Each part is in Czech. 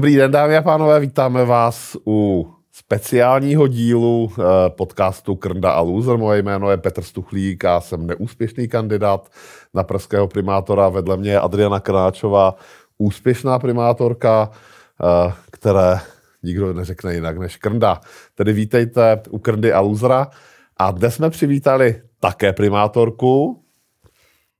Dobrý den, dámy a pánové, vítáme vás u speciálního dílu eh, podcastu Krnda a Loser. Moje jméno je Petr Stuchlík a jsem neúspěšný kandidát na pražského primátora. Vedle mě je Adriana Kráčová, úspěšná primátorka, eh, které nikdo neřekne jinak než Krnda. Tedy vítejte u Krndy a Lůzra. A dnes jsme přivítali také primátorku.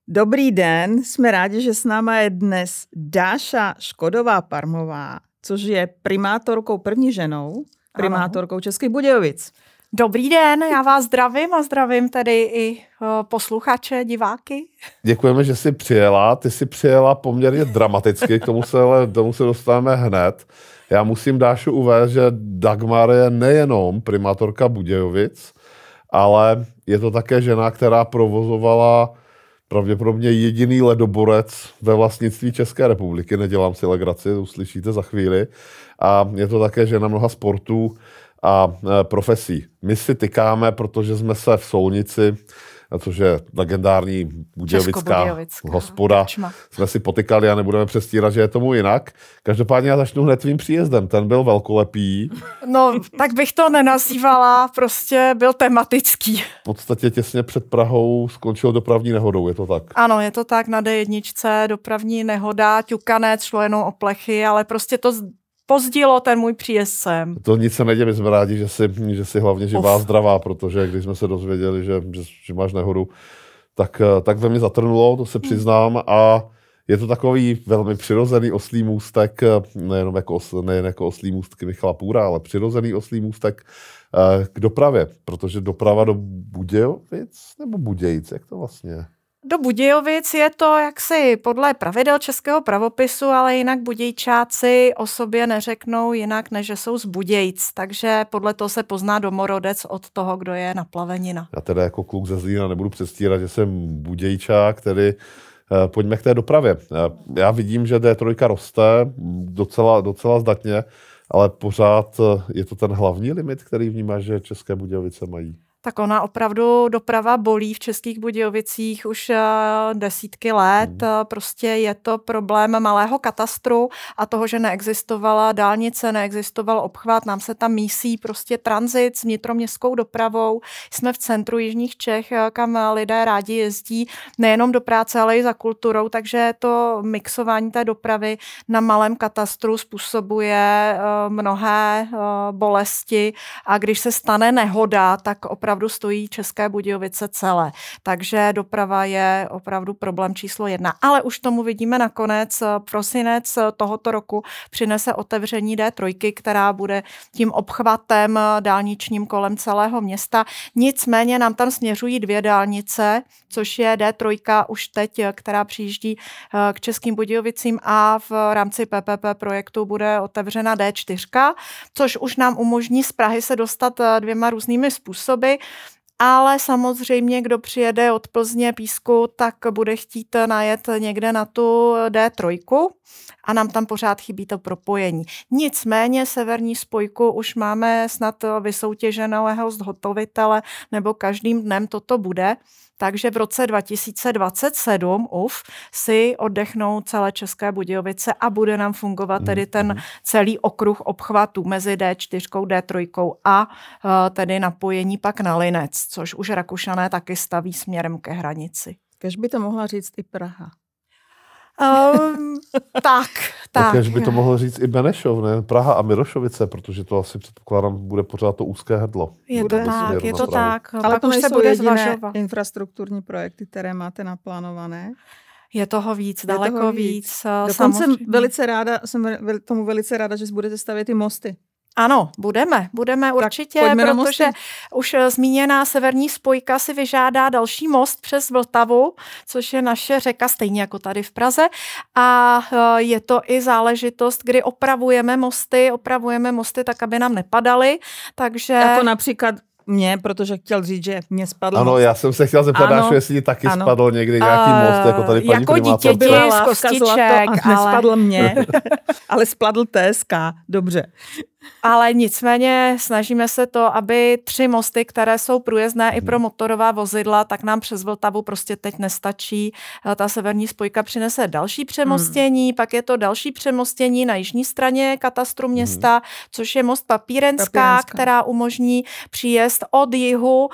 Dobrý den, jsme rádi, že s náma je dnes Dáša Škodová-Parmová, což je primátorkou, první ženou, primátorkou ano. Českých Budějovic. Dobrý den, já vás zdravím a zdravím tedy i eh, posluchače, diváky. Děkujeme, že jsi přijela. Ty jsi přijela poměrně dramaticky, k tomu se, ale, tomu se dostaneme hned. Já musím Dášu uvést, že Dagmar je nejenom primátorka Budějovic, ale je to také žena, která provozovala pravděpodobně jediný ledoborec ve vlastnictví České republiky. Nedělám si legraci, to uslyšíte za chvíli. A je to také žena mnoha sportů a e, profesí. My si tykáme, protože jsme se v Solnici což je legendární budějovická hospoda. Čma. Jsme si potykali a nebudeme přestírat, že je tomu jinak. Každopádně já začnu hned tvým příjezdem, ten byl velkolepý. No, tak bych to nenazývala, prostě byl tematický. V podstatě těsně před Prahou skončil dopravní nehodou, je to tak? Ano, je to tak, na D1 dopravní nehoda, ťukané, šlo jenom o plechy, ale prostě to spozdilo ten můj příjezd sem. To nic se neděje, my jsme rádi, že jsi, že jsi hlavně živá Uf. zdravá, protože když jsme se dozvěděli, že, že, že máš nehodu, tak, eh, tak ve mě zatrnulo, to se hmm. přiznám a je to takový velmi přirozený oslý můstek, eh, nejenom jako, os, nejen jako oslý můstky Půra, ale přirozený oslý můstek eh, k dopravě, protože doprava do Budějovic nebo Budějic, jak to vlastně do Budějovic je to jaksi podle pravidel českého pravopisu, ale jinak budějčáci o sobě neřeknou jinak, než že jsou z Budějc, takže podle toho se pozná domorodec od toho, kdo je na plavenina. Já teda jako kluk ze Zlína nebudu přestírat, že jsem budějčák, tedy eh, pojďme k té dopravě. Eh, já vidím, že D3 roste docela, docela zdatně, ale pořád eh, je to ten hlavní limit, který vnímá, že České Budějovice mají tak ona opravdu doprava bolí v Českých Budějovicích už eh, desítky let. Hmm. Eh, prostě je to problém malého katastru a toho, že neexistovala dálnice, neexistoval obchvat, nám se tam mísí prostě tranzit s vnitroměstskou dopravou. Jsme v centru Jižních Čech, eh, kam lidé rádi jezdí nejenom do práce, ale i za kulturou, takže to mixování té dopravy na malém katastru způsobuje mnohé bolesti a když se stane nehoda, tak opravdu opravdu stojí České Budějovice celé. Takže doprava je opravdu problém číslo jedna. Ale už tomu vidíme nakonec. Eh, prosinec eh, tohoto roku přinese otevření D3, která bude tím obchvatem eh, dálničním kolem celého města. Nicméně nám tam směřují dvě dálnice, což je D3 už teď, která přijíždí k Českým Budějovicím a v rámci PPP projektu bude otevřena D4, což už nám umožní z Prahy se dostat dvěma různými způsoby ale samozřejmě, kdo přijede od Plzně písku, tak bude chtít najet někde na tu D3 a nám tam pořád chybí to propojení. Nicméně severní spojku už máme snad vysoutěženého zhotovitele, nebo každým dnem toto bude takže v roce 2027 UF si oddechnou celé České Budějovice a bude nám fungovat tedy ten mhm. celý okruh obchvatů mezi D4, D3 a eh, tedy napojení pak na Linec, což už Rakušané taky staví směrem ke hranici. Kež by to mohla říct i Praha. Um, tak, tak. Takže by to mohl říct i Benešov, ne? Praha a Mirošovice, protože to asi předpokládám, bude pořád to úzké hrdlo. Je to tak, je to právě. tak. Ale to už se bude zvažovat. infrastrukturní projekty, které máte naplánované. Je toho víc, je daleko toho víc. víc. Eh, Dokonce velice ráda, jsem tomu velice ráda, že budete stavět i mosty. Ano, budeme, budeme určitě, protože už eh, zmíněná severní spojka si vyžádá další most přes Vltavu, což je naše řeka stejně jako tady v Praze a eh, je to i záležitost, kdy opravujeme mosty, opravujeme mosty tak, aby nám nepadaly, takže... Jako například mě, protože chtěl říct, že mě spadl. Ano, most. já jsem se chtěl zeptat, ano, jestli taky ano. spadl někdy nějaký uh, most, eh, jako tady paní Jako dítě byla z kostiček, ale... nespadl mě, ale spadl TSK, dobře. Ale nicméně snažíme se to, aby tři mosty, které jsou průjezdné i pro mhm. motorová vozidla, tak nám přes Vltavu prostě teď nestačí. Eh, ta severní spojka přinese další přemostění, hmm. pak je to další přemostění na jižní straně katastru mhm. města, hmm. což je most Papírenská, Papírenská, která umožní příjezd od jihu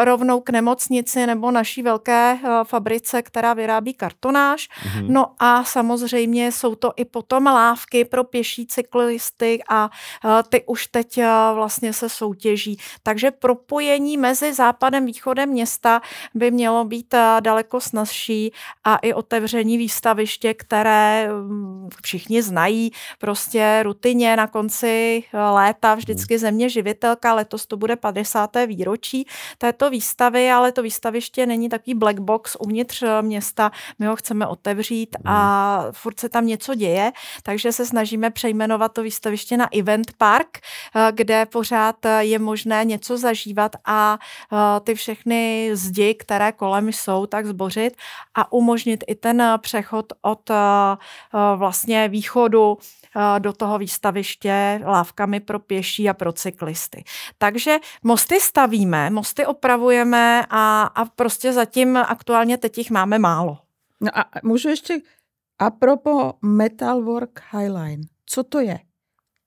eh, rovnou k nemocnici nebo naší velké eh, fabrice, která vyrábí kartonáž. Hmm. No a samozřejmě jsou to i potom lávky pro pěší cyklisty a Eh, ty už teď eh, vlastně se soutěží. Takže propojení mezi západem, a východem města by mělo být eh, daleko snazší a i otevření výstaviště, které mm, všichni znají prostě rutině na konci léta vždycky hmm. země živitelka, letos to bude 50. výročí této výstavy, ale to výstaviště není takový black box uvnitř města, my ho chceme otevřít a hmm. furt se tam něco děje, takže se snažíme přejmenovat to výstaviště na event park, eh, kde pořád eh, je možné něco zažívat a eh, ty všechny zdi, které kolem jsou, tak zbořit a umožnit i ten přechod od vlastně východu do toho výstaviště lávkami pro pěší a pro cyklisty. Takže mosty stavíme, mosty opravujeme a, a prostě zatím aktuálně teď jich máme málo. No a můžu ještě, apropo Metalwork Highline, co to je?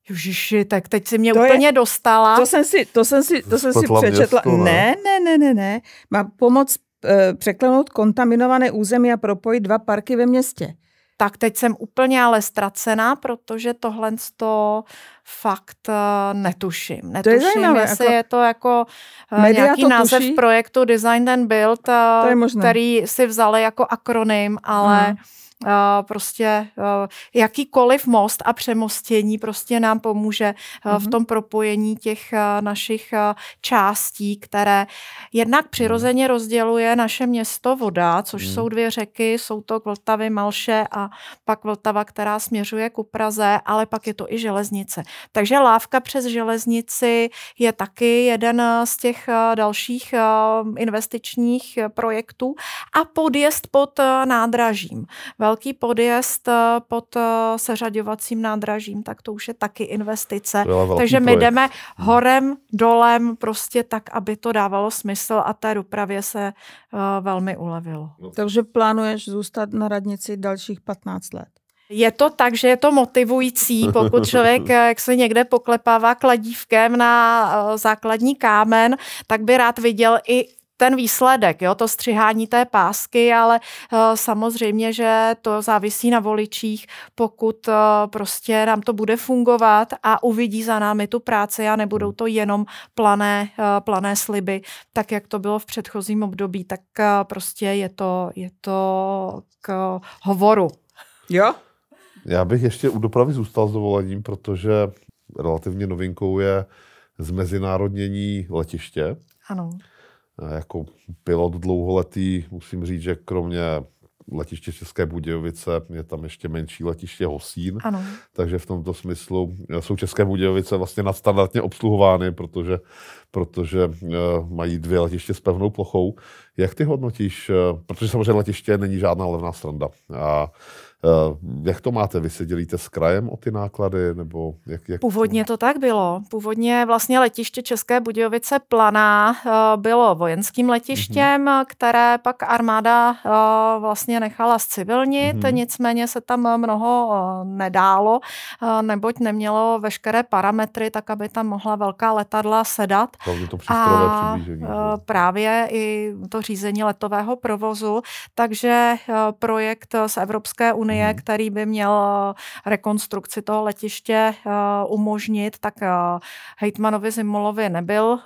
Ježiši, tak teď si mě to úplně je, dostala. To jsem si, to jsem si, to jsem si přečetla. Město, ne? ne, ne, ne, ne. Má pomoc e, překlenout kontaminované území a propojit dva parky ve městě. Tak teď jsem úplně ale ztracená, protože tohle to fakt netuším. Eh, netuším, to je zajímavé, jestli jako je to jako eh, nějaký to název tuší? projektu Design and Build, který si vzali jako akronym, ale... Hmm Eh, prostě eh, jakýkoliv most a přemostění prostě nám pomůže eh, v mhm. tom propojení těch našich částí, které jednak přirozeně mhm. rozděluje naše město voda, což hmm. jsou dvě řeky, jsou to Vltavy, Malše a pak Vltava, která směřuje ku Praze, ale pak je to i železnice. Takže lávka přes železnici je taky jeden z těch dalších investičních projektů a podjezd pod nádražím. Velmi velký podjezd eh, pod eh, seřadovacím nádražím, tak to už je taky investice. Takže my projekt. jdeme hmm. horem, dolem, prostě tak, aby to dávalo smysl a té dopravě se eh, velmi ulevilo. No. Takže plánuješ zůstat na radnici dalších 15 let? Je to tak, že je to motivující, pokud člověk jak se někde poklepává kladívkem na základní kámen, tak by rád viděl i ten výsledek, jo, to střihání té pásky, ale uh, samozřejmě, že to závisí na voličích, pokud uh, prostě nám to bude fungovat a uvidí za námi tu práci a nebudou to jenom plané, uh, plané sliby, tak jak to bylo v předchozím období, tak uh, prostě je to, je to k uh, hovoru. Jo? Já bych ještě u dopravy zůstal s dovolením, protože relativně novinkou je zmezinárodnění letiště. Ano. Eh, jako pilot dlouholetý, musím říct, že kromě letiště České Budějovice, je tam ještě menší letiště Hosín, ano. takže v tomto smyslu eh, jsou České Budějovice vlastně nadstandardně obsluhovány, protože, protože eh, mají dvě letiště s pevnou plochou. Jak ty hodnotíš, protože samozřejmě letiště není žádná levná stranda a Eh, jak to máte? Vy se dělíte s krajem o ty náklady? Nebo jak, jak... Původně to tak bylo. Původně vlastně letiště České Budějovice Planá eh, bylo vojenským letištěm, mm-hmm. které pak armáda eh, vlastně nechala zcivilnit, mm-hmm. nicméně se tam mnoho nedálo, neboť nemělo veškeré parametry, tak aby tam mohla velká letadla sedat. To a právě i to řízení letového provozu. Takže projekt z Evropské unie unie, hmm. který by měl eh, rekonstrukci toho letiště eh, umožnit, tak eh, hejtmanovi Zimolovi nebyl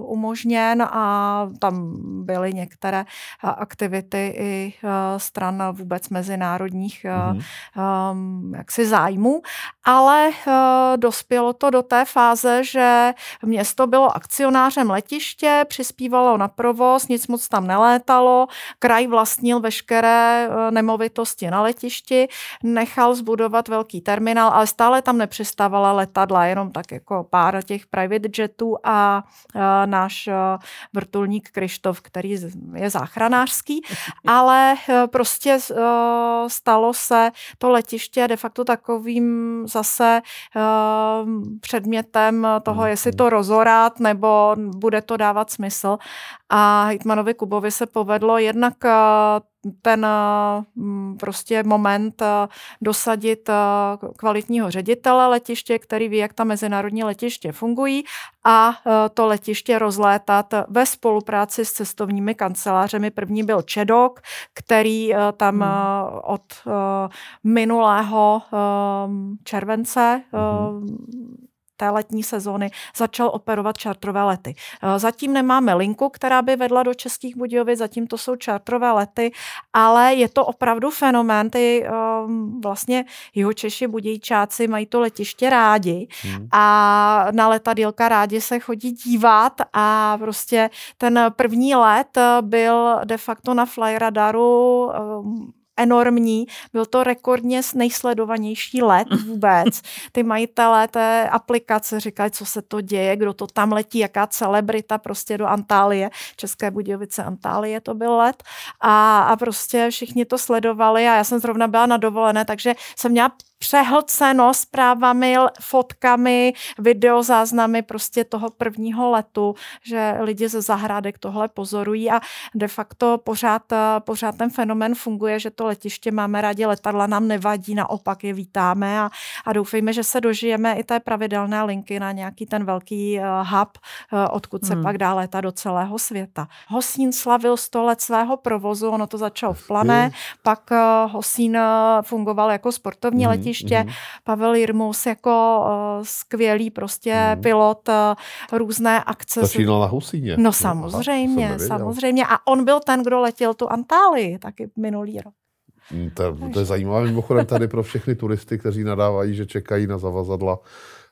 umožněn a tam byly některé aktivity i stran vůbec mezinárodních hmm. jaksi zájmů, ale dospělo to do té fáze, že město bylo akcionářem letiště, přispívalo na provoz, nic moc tam nelétalo, kraj vlastnil veškeré nemovitosti na letiště, letišti, nechal zbudovat velký terminál, ale stále tam nepřistávala letadla, jenom tak jako pár těch private jetů a uh, náš uh, vrtulník Krištof, který je záchranářský, ale uh, prostě uh, stalo se to letiště de facto takovým zase uh, předmětem toho, mhm. jestli to rozorát nebo bude to dávat smysl. A Hitmanovi Kubovi se povedlo jednak ten eh, prostě moment eh, dosadit eh, kvalitního ředitele letiště, který ví, jak ta mezinárodní letiště fungují a to letiště rozlétat ve spolupráci s cestovními kancelářemi. První byl Čedok, který tam hmm. od minulého července hmm té letní sezóny začal operovat čartrové lety. Eh, zatím nemáme linku, která by vedla do Českých Budějovic, zatím to jsou čartrové lety, ale je to opravdu fenomén. Ty um, vlastně jeho Češi budějčáci mají to letiště rádi hmm. a na letadílka rádi se chodí dívat a prostě ten první let eh, byl de facto na fly radaru um, ehm, enormní. Byl to rekordně nejsledovanější let mhm. vůbec. Ty majitelé té aplikace říkají, co se to děje, kdo to tam letí, jaká celebrita prostě do Antálie, České Budějovice, Antálie to byl let. A, a prostě všichni to sledovali a já jsem zrovna byla na dovolené, takže jsem měla přehlceno zprávami, fotkami, videozáznamy prostě toho prvního letu, že lidi ze zahrádek tohle pozorují a de facto pořád, eh, pořád ten fenomen funguje, že to letiště máme rádi, letadla nám nevadí, naopak je vítáme a, a doufejme, že se dožijeme i té pravidelné linky na nějaký ten velký eh, hub, eh, odkud se hmm. pak dá léta do celého světa. Hosín slavil 100 let svého provozu, ono to začalo v Plané, hmm. pak Hosín fungoval jako sportovní hmm. letiště, letiště. Mm. Pavel Jirmus jako eh, skvělý prostě mm. pilot eh, různé akce. Začínal na Husíně. No samozřejmě, no, aha, samozřejmě. A on byl ten, kdo letěl tu Antálii taky minulý rok. To, mm, to je zajímavé mimochodem tady pro všechny turisty, kteří nadávají, že čekají na zavazadla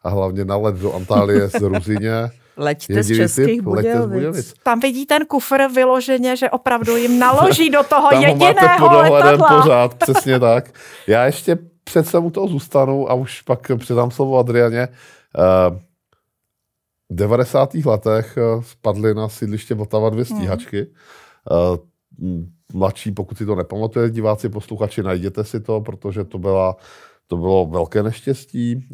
a hlavně na let do Antálie z Ruzině. Leďte Jediný z českých typ, Budějovic. Z Budějovic. Tam vidí ten kufr vyloženě, že opravdu jim naloží do toho Tam jediného ho máte pod letadla. pořád, přesně tak. Já ještě u toho zůstanu a už pak předám slovo Adrianě. Eh, v 90. letech eh, spadly na sídliště Vltava dvě mhm. stíhačky. Mm. Mladší, pokud si to nepamatuje, diváci, posluchači, najděte si to, protože to byla to bylo velké neštěstí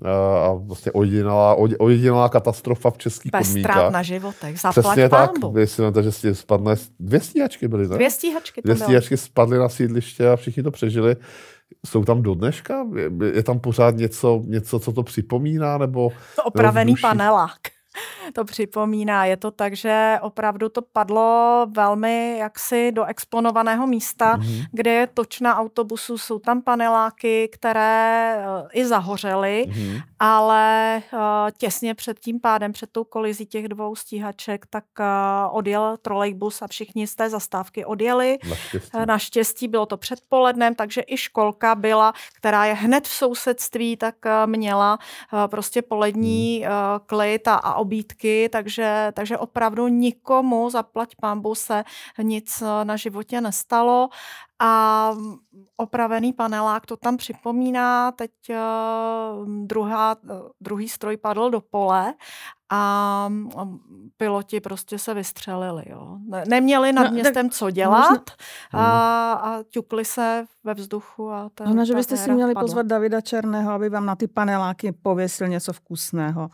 a vlastně ojedinalá ojedinělá katastrofa v českých Bez podmínkách. Bez na životech, zaplať Přesně tak, vy si že spadne, dvě stíhačky byly, ne? Dvě stíhačky Dvě stíhačky spadly na sídliště a všichni to přežili jsou tam do dneška? Je, je tam pořád něco, něco, co to připomíná? Nebo Opravený panelák to připomíná. Je to tak, že opravdu to padlo velmi jaksi do exponovaného místa, mm-hmm. kde je točna autobusu, jsou tam paneláky, které eh, i zahořely, mm-hmm. ale eh, těsně před tím pádem, před tou kolizí těch dvou stíhaček, tak eh, odjel trolejbus a všichni z té zastávky odjeli. Naštěstí, Naštěstí bylo to předpolednem, takže i školka byla, která je hned v sousedství, tak měla prostě polední mm. klid a obídky, takže, takže opravdu nikomu, zaplať pambu, se nic eh, na životě nestalo a opravený panelák to tam připomíná. Teď eh, druhá, eh, druhý stroj padl do pole a mm, piloti prostě se vystřelili. Jo. Neměli nad no, městem co dělat možná... a, hmm. a ťukli se ve vzduchu. A ten, možná, že byste si měli padla. pozvat Davida Černého, aby vám na ty paneláky pověsil něco vkusného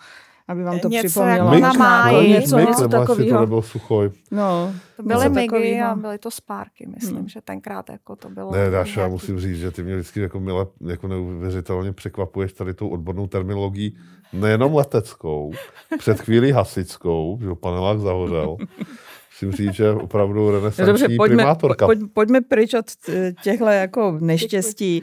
aby vám to něco připomnělo. Jako na máji. No, něco, mix, něco takového. To nebyl suchoj. No, to byly no. migy a byly to spárky, myslím, hmm. že tenkrát jako to bylo. Ne, Dáša, já musím říct, že ty mě vždycky jako, mile, jako neuvěřitelně překvapuješ tady tou odbornou terminologií, nejenom leteckou, před chvílí hasickou, že panelák zahořel. musím říct, že opravdu renesanční Dobře, pojďme, primátorka. Pojď, pojďme pryč od eh, těchto jako neštěstí.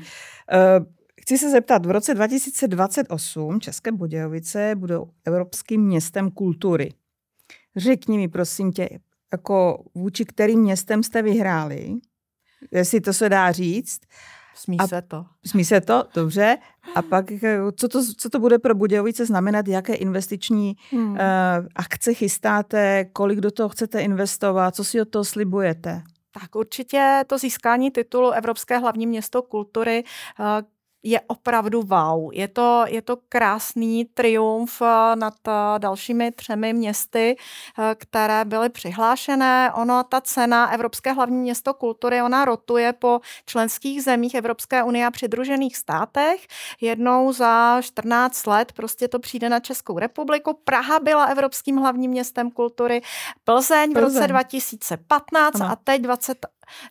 Chci se zeptat, v roce 2028 České Budějovice budou Evropským městem kultury. Řekni mi, prosím tě, jako vůči kterým městem jste vyhráli, jestli to se dá říct. Smí se to. Smí se to, dobře. A pak, co to, co to bude pro Budějovice znamenat, jaké investiční hmm. uh, akce chystáte, kolik do toho chcete investovat, co si od toho slibujete? Tak určitě to získání titulu Evropské hlavní město kultury, eh, je opravdu wow. Je to, je to krásný triumf eh, nad eh, dalšími třemi městy, eh, které byly přihlášené. Ono, ta cena Evropské hlavní město kultury, ona rotuje po členských zemích Evropské unie a přidružených státech. Jednou za 14 let prostě to přijde na Českou republiku. Praha byla Evropským hlavním městem kultury, Plzeň, Plzeň. v roce 2015 ano. a teď 20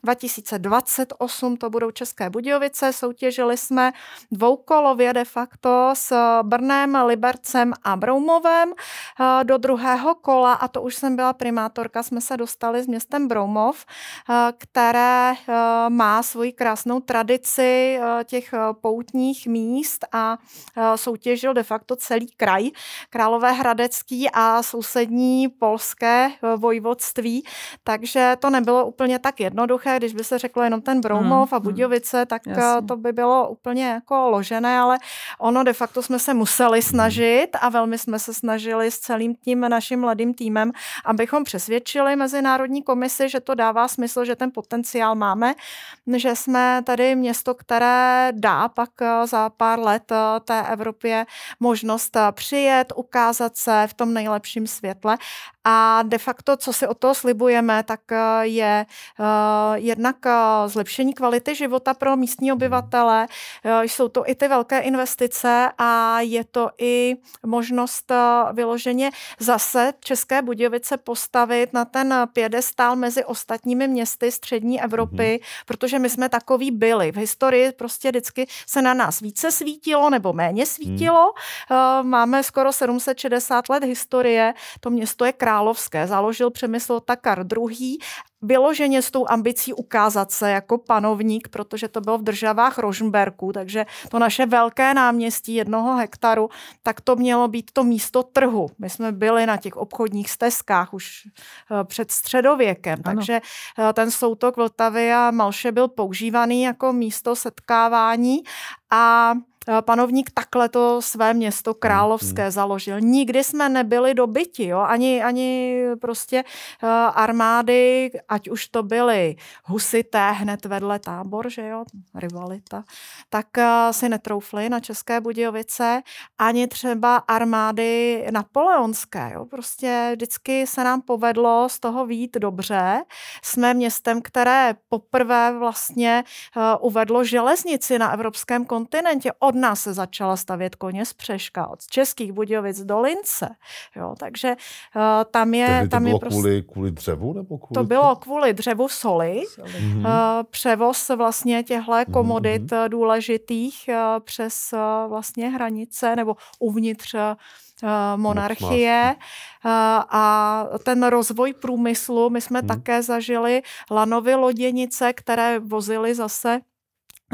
2028 to budou České Budějovice. Soutěžili jsme dvoukolově de facto s eh, Brnem, Libercem a Broumovem eh, do druhého kola a to už jsem byla primátorka, jsme se dostali s městem Broumov, eh, které má svoji krásnou tradici těch poutních míst a soutěžil de facto celý kraj, Královéhradecký a sousední polské vojvodství, takže to nebylo úplně tak jednoduché jednoduché, když by se řeklo jenom ten Broumov hmm, a mhm. Budějovice, tak eh, jasně. to by bylo úplně jako ložené, ale ono de facto jsme se museli mhm. snažit a velmi jsme se snažili s celým tím naším mladým týmem, abychom přesvědčili Mezinárodní komisi, že to dává smysl, že ten potenciál máme, že jsme tady město, které dá pak eh, za pár let eh, té Evropě možnost přijet, ukázat se v tom nejlepším světle a de facto, co si od toho slibujeme, tak eh, je eh, jednak eh, zlepšení kvality života pro místní hmm. obyvatele, jsou to i ty velké investice a je to i možnost vyloženě zase České Budějovice postavit na ten pědestál mezi ostatními městy střední Evropy, mm-hmm. protože my jsme takový byli. V historii prostě vždycky se na nás více svítilo nebo méně hmm. svítilo. Mm. Máme skoro 760 let historie, to město je krásné královské založil Přemysl Takar II. Vyloženě s tou ambicí ukázat se jako panovník, protože to bylo v državách Rožmberku, takže to naše velké náměstí jednoho hektaru, tak to mělo být to místo trhu. My jsme byli na těch obchodních stezkách už eh, před středověkem, ano. takže eh, ten soutok Vltavy a Malše byl používaný jako místo setkávání a Eh, panovník takhle to své město královské mhm. založil. Nikdy jsme nebyli dobyti, jo? Ani, ani prostě eh, armády, ať už to byly husité hned vedle tábor, že jo, rivalita, tak eh, si netroufli na České Budějovice, ani třeba armády napoleonské, jo? Prostě vždycky se nám povedlo z toho vít dobře. Jsme městem, které poprvé vlastně uvedlo železnici na evropském kontinentě. Od Brna se začala stavět koně z Přeška, od Českých Budějovic do Lince. Jo, takže uh, tam je... to tam bylo je prostě... kvůli, kvůli dřevu? Nebo kvůli to bylo kvůli dřevu soli. soli. Mm-hmm. Uh, převoz vlastně těchto mhm, komodit mm-hmm. důležitých uh, přes uh, vlastně hranice nebo uvnitř uh, monarchie a ten rozvoj průmyslu. My jsme hmm. také zažili lanovy loděnice, které vozily zase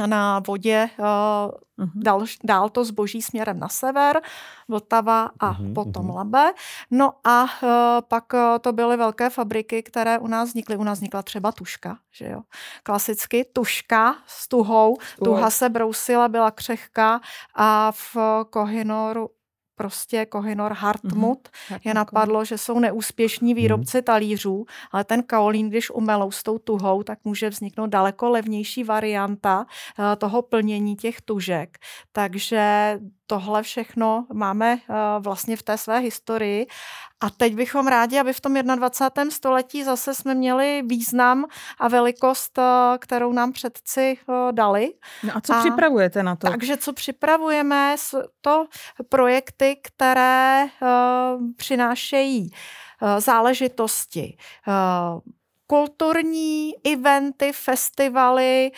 na vodě uh, dal dál to zboží směrem na sever, Vltava a uhum, potom uhum. Labe. No a uh, pak uh, to byly velké fabriky, které u nás vznikly. U nás vznikla třeba tuška, že jo. Klasicky tuška s tuhou. Tuha se brousila, byla křehká a v Kohinoru prostě Kohinor Hartmut mm-hmm. je napadlo, že jsou neúspěšní výrobci mm-hmm. talířů, ale ten kaolín, když umelou s tou tuhou, tak může vzniknout daleko levnější varianta uh, toho plnění těch tužek. Takže tohle všechno máme eh, vlastně v té své historii. A teď bychom rádi, aby v tom 21. století zase jsme měli význam a velikost, eh, kterou nám předci eh, dali. No a co a, připravujete na to? Takže co připravujeme, to projekty, které přinášejí záležitosti kulturní eventy, festivaly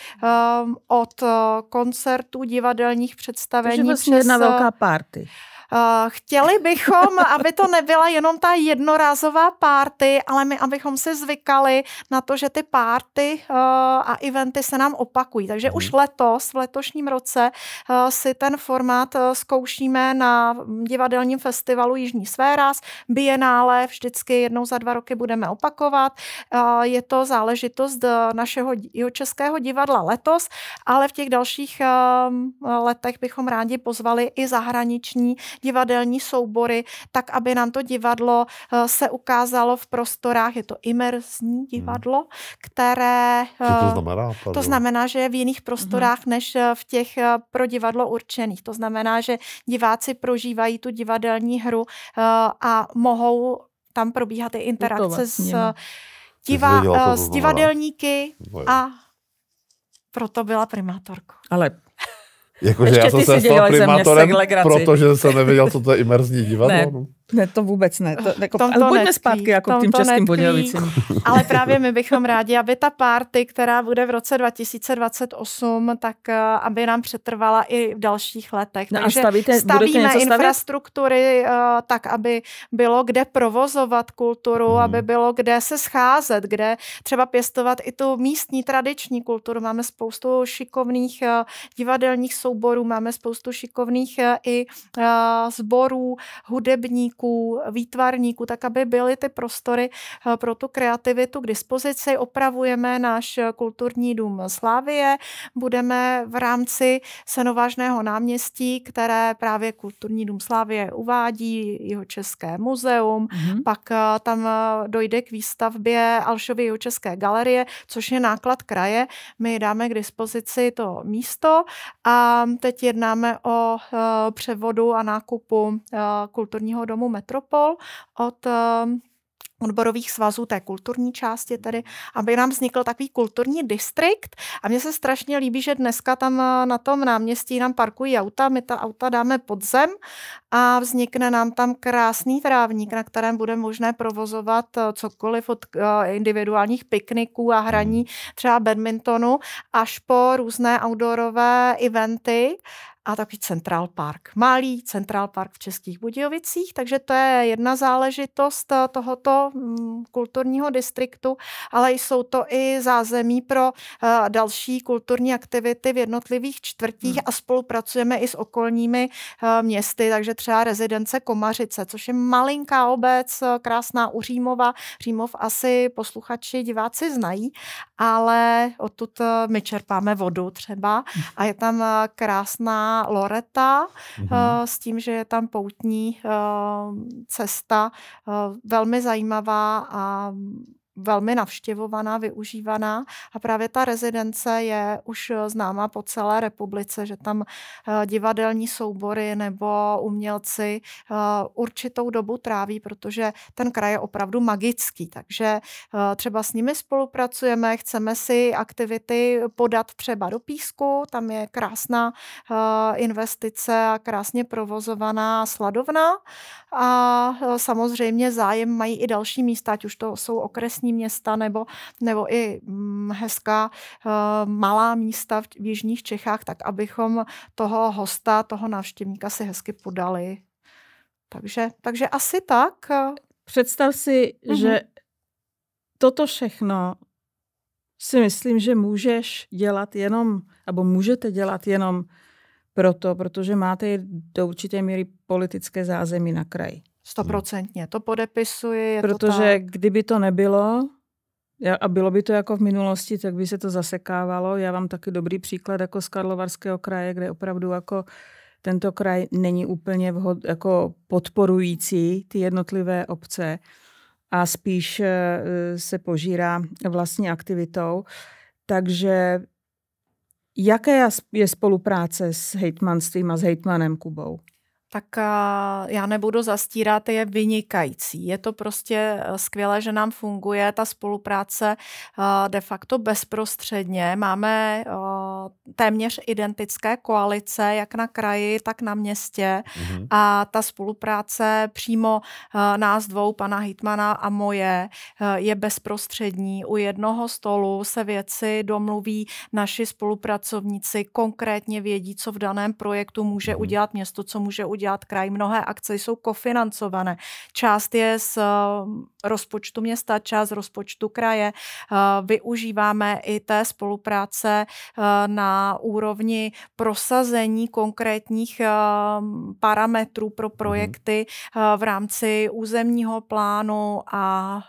um, od eh, koncertů, divadelních představení. Takže vlastně přes, jedna eh, velká party. Eh, chtěli bychom, aby to nebyla jenom ta jednorázová párty, ale my, abychom si zvykali na to, že ty párty eh, a eventy se nám opakují. Takže už mhm. letos, v letošním roce, eh, si ten formát zkoušíme na divadelním festivalu Jižní sféras, bienále, vždycky jednou za dva roky budeme opakovat. Je to záležitost našeho českého divadla letos, ale v těch dalších letech bychom rádi pozvali i zahraniční divadelní soubory, tak aby nám to divadlo eh, se ukázalo v prostorách, je to imerzní hmm. divadlo, které... Co to eh, znamená? Pardon. To znamená, že je v jiných prostorách, mhm. než eh, v těch pro divadlo určených. To znamená, že diváci prožívají tu divadelní hru a mohou tam probíhat i interakce s, diva, s divadelníky no a proto byla primátorkou. Ale Jakože já jsem se stal primátorem, protože jsem nevěděl, co to je imerzní divadlo. Ne. No. Ne, to vůbec ne. To, jako, ale buďme zpátky jako k tím českým Budějovicím. Ale právě my bychom rádi, aby ta party, která bude v roce 2028, tak eh, aby nám přetrvala i v dalších letech. No Takže a stavíte, stavíme infrastruktury stavět? Eh, tak, aby bylo kde provozovat kulturu, hmm. aby bylo kde se scházet, kde třeba pěstovat i tu místní tradiční kulturu. Máme spoustu šikovných eh, divadelních souborů, máme spoustu šikovných i sborů, hudebníků, grafiků, výtvarníků, tak aby byly ty prostory eh, pro tu kreativitu k dispozici. Opravujeme náš eh, kulturní dům Slávie, budeme v rámci Senovážného náměstí, které právě kulturní dům Slávie uvádí, jeho České muzeum, mm-hmm. pak eh, tam dojde k výstavbě Alšovy jeho České galerie, což je náklad kraje. My dáme k dispozici to místo a teď jednáme o převodu a nákupu kulturního domu Metropol od ehm, odborových svazů, té kulturní části tedy, aby nám vznikl takový kulturní distrikt. A mně se strašně líbí, že dneska tam eh, na tom náměstí nám parkují auta, my ta auta dáme pod zem a vznikne nám tam krásný trávník, na kterém bude možné provozovat eh, cokoliv od eh, individuálních pikniků a hraní hmm. třeba badmintonu až po různé outdoorové eventy a taky Central Park. Malý Central Park v Českých Budějovicích, takže to je jedna záležitost eh, tohoto mm, kulturního distriktu, ale jsou to i zázemí pro eh, další kulturní aktivity v jednotlivých čtvrtích hmm. a spolupracujeme i s okolními eh, městy, takže třeba rezidence Komařice, což je malinká obec, krásná u Římova. Římov asi posluchači, diváci znají, ale odtud my čerpáme vodu třeba hmm. a je tam krásná Loreta mm-hmm. Eh, s tím, že je tam poutní eh, cesta eh, velmi zajímavá a velmi navštěvovaná, využívaná a právě ta rezidence je už eh, známá po celé republice, že tam eh, divadelní soubory nebo umělci eh, určitou dobu tráví, protože ten kraj je opravdu magický, takže třeba s nimi spolupracujeme, chceme si aktivity podat třeba do Písku, tam je krásná investice a krásně provozovaná sladovna a samozřejmě zájem mají i další místa, ať už to jsou okresní okresní města nebo, nebo i mm, hezká eh, malá místa v jižních Čechách, tak abychom toho hosta, toho návštěvníka si hezky podali. Takže, takže asi tak. Eh. Představ si, mhm. že toto všechno si myslím, že můžeš dělat jenom, nebo můžete dělat jenom proto, protože máte do určité míry politické zázemí na kraji. Hmm. Stoprocentně, to podepisuji. Je jako Protože to tak... kdyby to nebylo a bylo by to jako v minulosti, tak by se to zasekávalo. Já vám taky dobrý příklad jako z Karlovarského kraje, kde opravdu jako tento kraj není úplně vhod, jako podporující ty jednotlivé obce a spíš eh, se požírá vlastní aktivitou. Takže jaké je spolupráce s hejtmanstvím a s hejtmanem Kubou? tak já nebudu zastírat, je vynikající. Je to prostě e, skvělé, že nám funguje ta spolupráce e, de facto bezprostředně. Máme e, téměř identické koalice, jak na kraji, tak na městě. Mm-hmm. A ta spolupráce přímo nás dvou, pana Hitmana a moje, je bezprostřední. U jednoho stolu se věci domluví naši spolupracovníci, konkrétně vědí, co v daném projektu může mm-hmm. udělat město, co může udělat dělat kraj. Mnohé akce jsou kofinancované. Část je z um, rozpočtu města, část z rozpočtu kraje. Uh, využíváme i té spolupráce uh, na úrovni prosazení konkrétních um, parametrů pro mhm. projekty uh, v rámci územního plánu a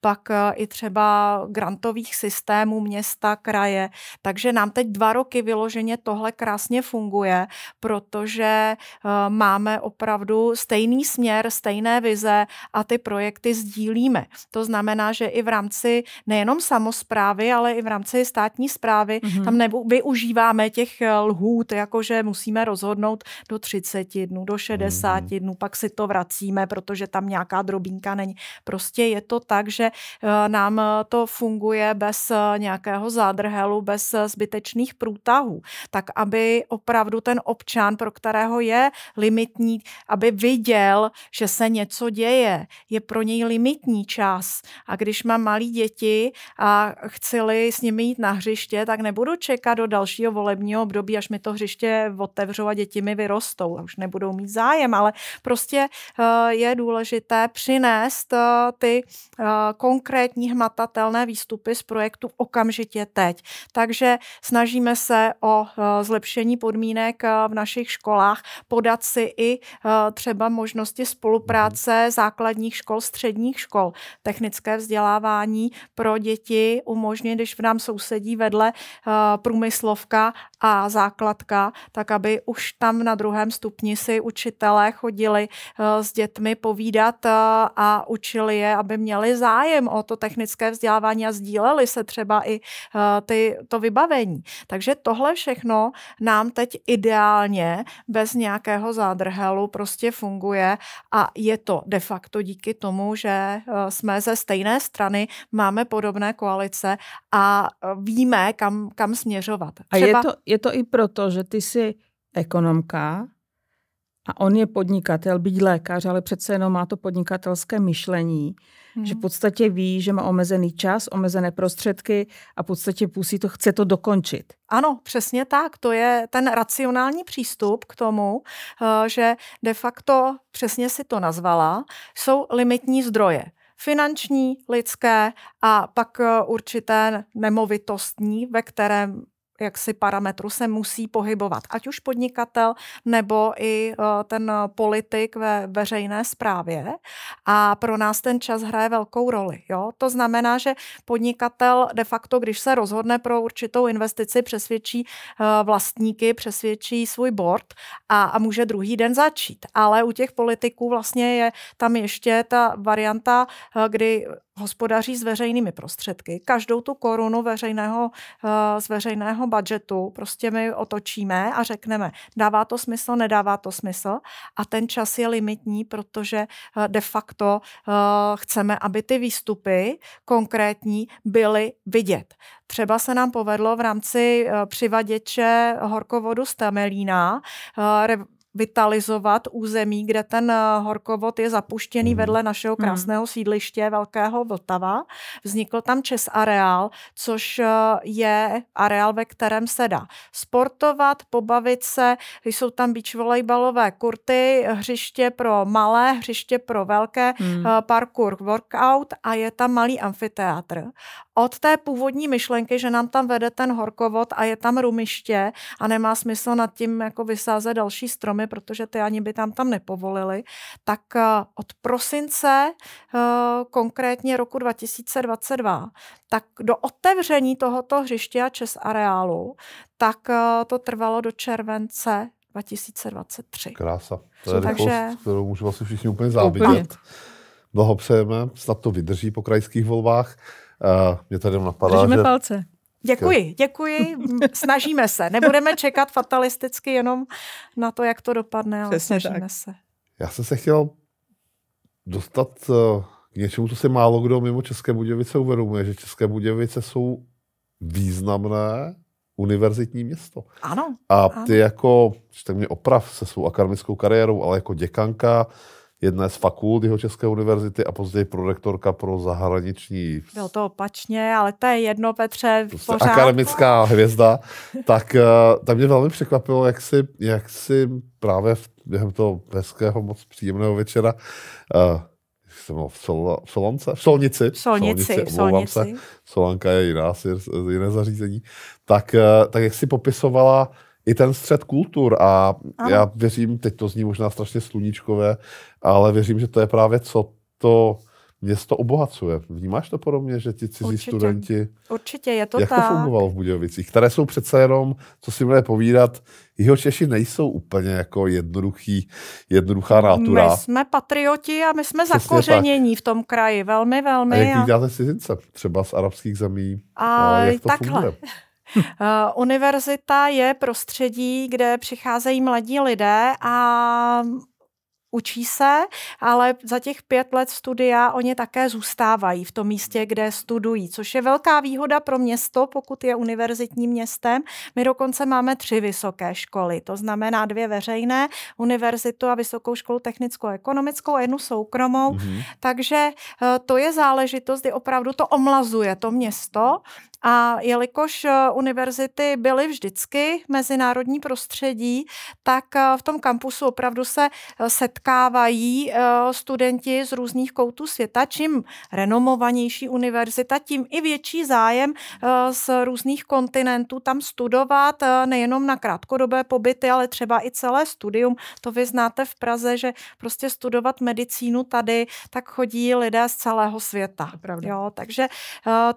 pak i třeba grantových systémů města, kraje. Takže nám teď dva roky vyloženě tohle krásně funguje, protože Eh, máme opravdu stejný směr, stejné vize a ty projekty sdílíme. To znamená, že i v rámci nejenom samozprávy, ale i v rámci státní zprávy mm-hmm. tam využíváme těch eh, lhůt, jakože musíme rozhodnout do 30 dnů, do 60 mm-hmm. dnů, pak si to vracíme, protože tam nějaká drobínka není. Prostě je to tak, že eh, nám to funguje bez nějakého zádrhelu, bez zbytečných průtahů, tak aby opravdu ten občan, pro kterého je limitní, aby viděl, že se něco děje. Je pro něj limitní čas. A když mám malí děti a chci s nimi jít na hřiště, tak nebudu čekat do dalšího volebního období, až mi to hřiště otevřou a děti mi vyrostou. A už nebudou mít zájem, ale prostě eh, je důležité přinést eh, ty eh, konkrétní hmatatelné výstupy z projektu okamžitě teď. Takže snažíme se o zlepšení podmínek v našich školách podat vybrat si i eh, třeba možnosti spolupráce mhm. základních škol, středních škol, technické vzdělávání pro děti umožnit, když v nám sousedí vedle eh, průmyslovka a základka, tak aby už tam na druhém stupni si učitelé chodili eh, s dětmi povídat eh, a učili je, aby měli zájem o to technické vzdělávání a sdíleli se třeba i eh, ty, to vybavení. Takže tohle všechno nám teď ideálně bez nějakého zádrhelu prostě funguje a je to de facto díky tomu, že jsme ze stejné strany, máme podobné koalice a víme, kam, kam směřovat. Třeba... A je to, je to i proto, že ty jsi ekonomka a on je podnikatel, být lékař, ale přece jenom má to podnikatelské myšlení, hmm. že v podstatě ví, že má omezený čas, omezené prostředky a v podstatě musí to, chce to dokončit. Ano, přesně tak. To je ten racionální přístup k tomu, eh, že de facto, přesně si to nazvala, jsou limitní zdroje finanční, lidské a pak eh, určité nemovitostní, ve kterém jaksi parametru se musí pohybovat, ať už podnikatel nebo i e, ten politik ve veřejné správě. A pro nás ten čas hraje velkou roli. Jo? To znamená, že podnikatel de facto, když se rozhodne pro určitou investici, přesvědčí e, vlastníky, přesvědčí svůj board a, a může druhý den začít. Ale u těch politiků vlastně je tam ještě ta varianta, e, kdy hospodaří s veřejnými prostředky. Každou tu korunu veřejného, eh, z veřejného budžetu prostě my otočíme a řekneme, dává to smysl, nedává to smysl. A ten čas je limitní, protože eh, de facto eh, chceme, aby ty výstupy konkrétní byly vidět. Třeba se nám povedlo v rámci přivaděče horkovodu z Temelína vitalizovat území, kde ten eh, horkovod je zapuštěný hmm. vedle našeho hmm. krásného sídliště Velkého Vltava. Vznikl tam Čes areál, což eh, je areál, ve kterém se dá sportovat, pobavit se, jsou tam beach volejbalové kurty, hřiště pro malé, hřiště pro velké, hmm. Eh, parkour workout a je tam malý amfiteátr od té původní myšlenky, že nám tam vede ten horkovod a je tam rumiště a nemá smysl nad tím jako vysázet další stromy, protože ty ani by tam tam nepovolili, tak eh, od prosince eh, konkrétně roku 2022, tak do otevření tohoto hřiště a čes areálu, tak eh, to trvalo do července 2023. Krása. To je Takže... rychlost, kterou můžu vlastně všichni úplně závidět. Blahopřejeme, snad to vydrží po krajských volbách. A mě tady napadá, Držíme že... palce. Děkuji, děkuji. Snažíme se. Nebudeme čekat fatalisticky jenom na to, jak to dopadne, ale Přesně snažíme tak. se. Já jsem se chtěl dostat eh, k něčemu, co si málo kdo mimo České Budějovice uvědomuje, že České Budějovice jsou významné univerzitní město. Ano. A ty ano. jako, tak mě oprav se svou akademickou kariérou, ale jako děkanka, jedné z fakult jeho České univerzity a později prorektorka pro zahraniční. Bylo to opačně, ale to je jedno, Petře, prostě pořád. Akademická hvězda. Tak eh, tak mě velmi překvapilo, jak si, jak si právě v, během toho hezkého, moc příjemného večera uh, eh, jsem v, Sol, v Solonce, v Solnici, v Solnici, Solnici, v Solnici. se, Solanka je jiná, jiné zařízení, tak, eh, tak jak si popisovala i ten střed kultur a ano. já věřím, teď to zní možná strašně sluníčkové, ale věřím, že to je právě co to město obohacuje. Vnímáš to podobně, že ti cizí Určitě. studenti... Určitě, je to jak tak. Jak to fungovalo v Budějovicích, které jsou přece jenom, co si bude povídat, jeho Češi nejsou úplně jako jednoduchý, jednoduchá natura. My jsme patrioti a my jsme zakořenění v tom kraji, velmi, velmi. A jak a... děláte cizince, třeba z arabských zemí? A, a jak to takhle. funguje? Uh, univerzita je prostředí, kde přicházejí mladí lidé a učí se, ale za těch pět let studia oni také zůstávají v tom místě, kde studují, což je velká výhoda pro město, pokud je univerzitním městem. My dokonce máme tři vysoké školy, to znamená dvě veřejné, univerzitu a vysokou školu technickou a ekonomickou a jednu soukromou. Mm-hmm. Takže eh, to je záležitost, kdy opravdu to omlazuje to město a jelikož eh, univerzity byly vždycky mezinárodní prostředí, tak eh, v tom kampusu opravdu se eh, setkávají studenti z různých koutů světa. Čím renomovanější univerzita, tím i větší zájem z různých kontinentů tam studovat, nejenom na krátkodobé pobyty, ale třeba i celé studium. To vy znáte v Praze, že prostě studovat medicínu tady, tak chodí lidé z celého světa. Jo, takže